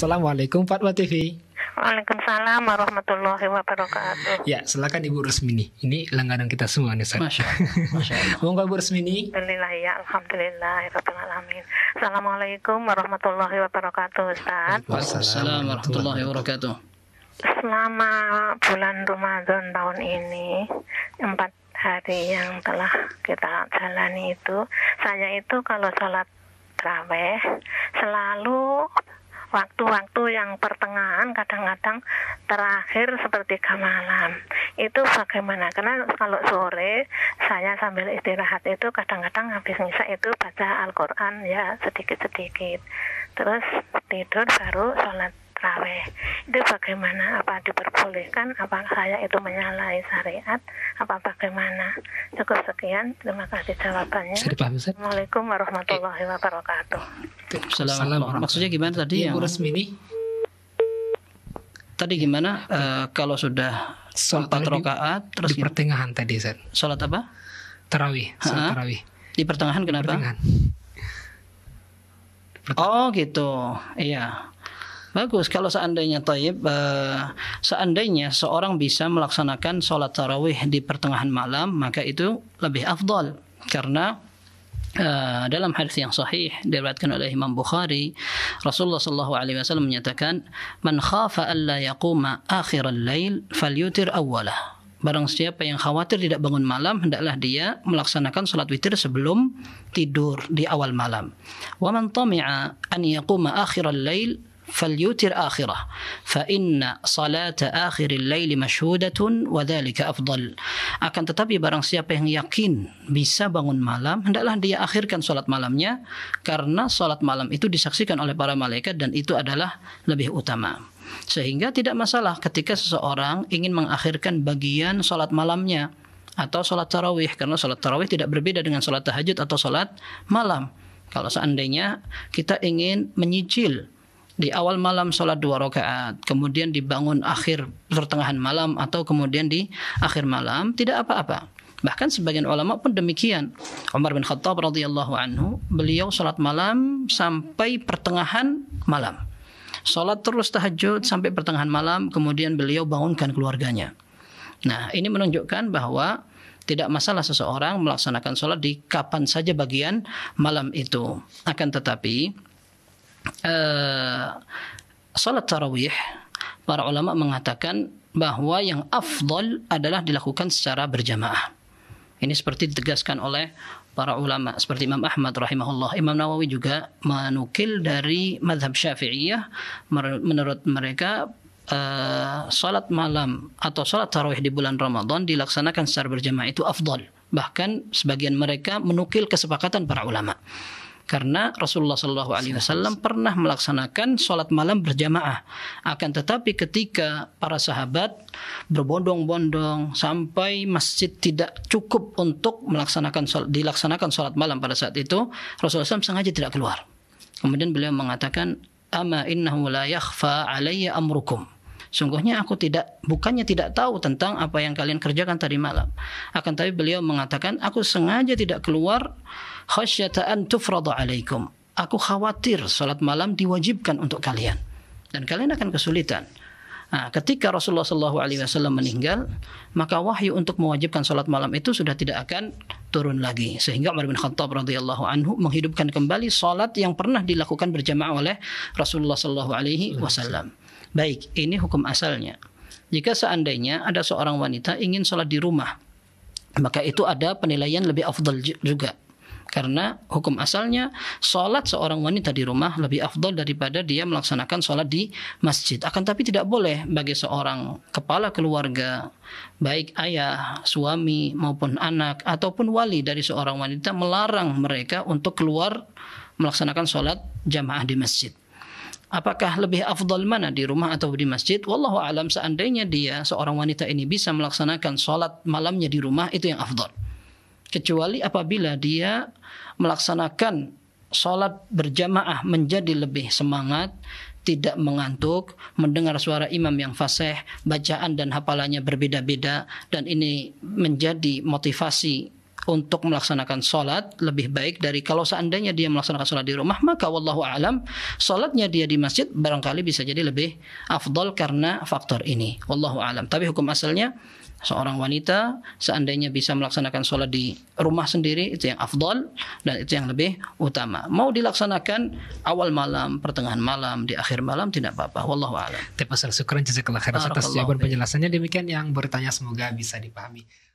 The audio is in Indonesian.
Assalamualaikum Fatwa TV. Waalaikumsalam warahmatullahi wabarakatuh. Ya, silakan Ibu Rusmini. Ini langganan kita semua nih, Ustaz. Masya Allah. Monggo Ibu Rusmini. Alhamdulillah ya, alhamdulillah ya alamin. Assalamualaikum warahmatullahi wabarakatuh, Ustaz. Waalaikumsalam warahmatullahi wabarakatuh. Selama bulan Ramadan tahun ini, empat hari yang telah kita jalani itu, saya itu kalau sholat Terawih selalu waktu-waktu yang pertengahan kadang-kadang terakhir seperti malam itu bagaimana karena kalau sore saya sambil istirahat itu kadang-kadang habis ngisa itu baca Al-Quran ya sedikit-sedikit terus tidur baru sholat terawih itu bagaimana apa diperbolehkan apa saya itu menyalahi syariat apa bagaimana cukup sekian terima kasih jawabannya Assalamualaikum warahmatullahi wabarakatuh Assalamualaikum maksudnya gimana tadi ya, yang resmi ini? tadi gimana uh, kalau sudah sholat empat rakaat terus di pertengahan tadi Zed. sholat apa terawih sholat terawih di pertengahan kenapa pertengahan. Oh gitu, iya. Bagus kalau seandainya Taib uh, seandainya seorang bisa melaksanakan sholat tarawih di pertengahan malam maka itu lebih afdol karena Uh, dalam hadis yang sahih diriwayatkan oleh Imam Bukhari Rasulullah Shallallahu alaihi wasallam menyatakan man khafa alla yaquma akhir al-lail falyutir awwalah Barang siapa yang khawatir tidak bangun malam hendaklah dia melaksanakan salat witir sebelum tidur di awal malam wa man tami'a an yaquma akhir al-lail فليوتر آخرة فإن صلاة آخر الليل مشهودة وذلك أفضل akan tetapi barang siapa yang yakin bisa bangun malam hendaklah dia akhirkan sholat malamnya karena sholat malam itu disaksikan oleh para malaikat dan itu adalah lebih utama sehingga tidak masalah ketika seseorang ingin mengakhirkan bagian sholat malamnya atau sholat tarawih karena sholat tarawih tidak berbeda dengan sholat tahajud atau sholat malam kalau seandainya kita ingin menyicil di awal malam sholat dua rakaat, kemudian dibangun akhir pertengahan malam atau kemudian di akhir malam tidak apa-apa. Bahkan sebagian ulama pun demikian. Umar bin Khattab radhiyallahu anhu, beliau sholat malam sampai pertengahan malam. Sholat terus tahajud sampai pertengahan malam, kemudian beliau bangunkan keluarganya. Nah, ini menunjukkan bahwa tidak masalah seseorang melaksanakan sholat di kapan saja bagian malam itu. Akan tetapi, uh, salat tarawih para ulama mengatakan bahwa yang afdol adalah dilakukan secara berjamaah. Ini seperti ditegaskan oleh para ulama seperti Imam Ahmad rahimahullah, Imam Nawawi juga menukil dari madhab Syafi'iyah menurut mereka Uh, salat malam atau salat tarawih di bulan Ramadan dilaksanakan secara berjamaah itu afdol. Bahkan sebagian mereka menukil kesepakatan para ulama karena Rasulullah Shallallahu Alaihi Wasallam pernah melaksanakan sholat malam berjamaah. Akan tetapi ketika para sahabat berbondong-bondong sampai masjid tidak cukup untuk melaksanakan sholat, dilaksanakan sholat malam pada saat itu, Rasulullah SAW sengaja tidak keluar. Kemudian beliau mengatakan, "Ama innahu la yakhfa alayya amrukum." sungguhnya aku tidak bukannya tidak tahu tentang apa yang kalian kerjakan tadi malam. Akan tapi beliau mengatakan, aku sengaja tidak keluar khasyata'an tufradu alaikum. Aku khawatir salat malam diwajibkan untuk kalian dan kalian akan kesulitan. Nah, ketika Rasulullah Shallallahu Alaihi Wasallam meninggal, maka wahyu untuk mewajibkan sholat malam itu sudah tidak akan turun lagi. Sehingga Umar bin Khattab radhiyallahu anhu menghidupkan kembali sholat yang pernah dilakukan berjamaah oleh Rasulullah Shallallahu Alaihi Wasallam. Baik, ini hukum asalnya. Jika seandainya ada seorang wanita ingin sholat di rumah, maka itu ada penilaian lebih afdal juga. Karena hukum asalnya sholat seorang wanita di rumah lebih afdol daripada dia melaksanakan sholat di masjid. Akan tapi tidak boleh bagi seorang kepala keluarga, baik ayah, suami maupun anak ataupun wali dari seorang wanita melarang mereka untuk keluar melaksanakan sholat jamaah di masjid. Apakah lebih afdal mana di rumah atau di masjid? Wallahu alam seandainya dia seorang wanita ini bisa melaksanakan sholat malamnya di rumah itu yang afdal. Kecuali apabila dia melaksanakan sholat berjamaah menjadi lebih semangat, tidak mengantuk, mendengar suara imam yang fasih, bacaan dan hafalannya berbeda-beda dan ini menjadi motivasi untuk melaksanakan sholat lebih baik dari kalau seandainya dia melaksanakan sholat di rumah maka wallahu alam sholatnya dia di masjid barangkali bisa jadi lebih afdol karena faktor ini wallahu alam tapi hukum asalnya seorang wanita seandainya bisa melaksanakan sholat di rumah sendiri itu yang afdol dan itu yang lebih utama mau dilaksanakan awal malam pertengahan malam di akhir malam tidak apa-apa wallahu alam. Tapi pasal atas jawaban penjelasannya demikian yang bertanya semoga bisa dipahami.